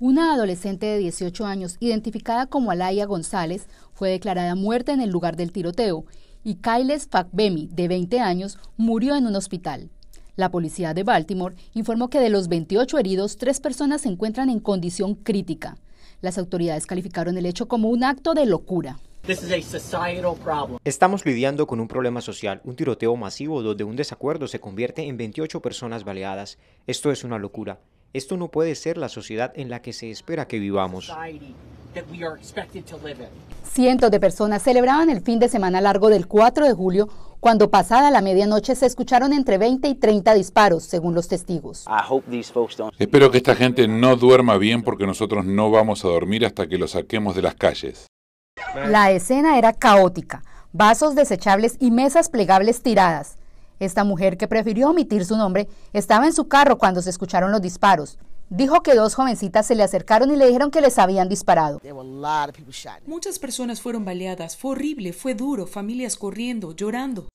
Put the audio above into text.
Una adolescente de 18 años, identificada como Alaya González, fue declarada muerta en el lugar del tiroteo y Kailes Fakbemi, de 20 años, murió en un hospital. La policía de Baltimore informó que de los 28 heridos, tres personas se encuentran en condición crítica. Las autoridades calificaron el hecho como un acto de locura. Estamos lidiando con un problema social, un tiroteo masivo donde un desacuerdo se convierte en 28 personas baleadas. Esto es una locura. Esto no puede ser la sociedad en la que se espera que vivamos. Cientos de personas celebraban el fin de semana largo del 4 de julio cuando pasada la medianoche se escucharon entre 20 y 30 disparos, según los testigos. Espero que esta gente no duerma bien porque nosotros no vamos a dormir hasta que lo saquemos de las calles. La escena era caótica, vasos desechables y mesas plegables tiradas. Esta mujer, que prefirió omitir su nombre, estaba en su carro cuando se escucharon los disparos. Dijo que dos jovencitas se le acercaron y le dijeron que les habían disparado. Muchas personas fueron baleadas, fue horrible, fue duro, familias corriendo, llorando.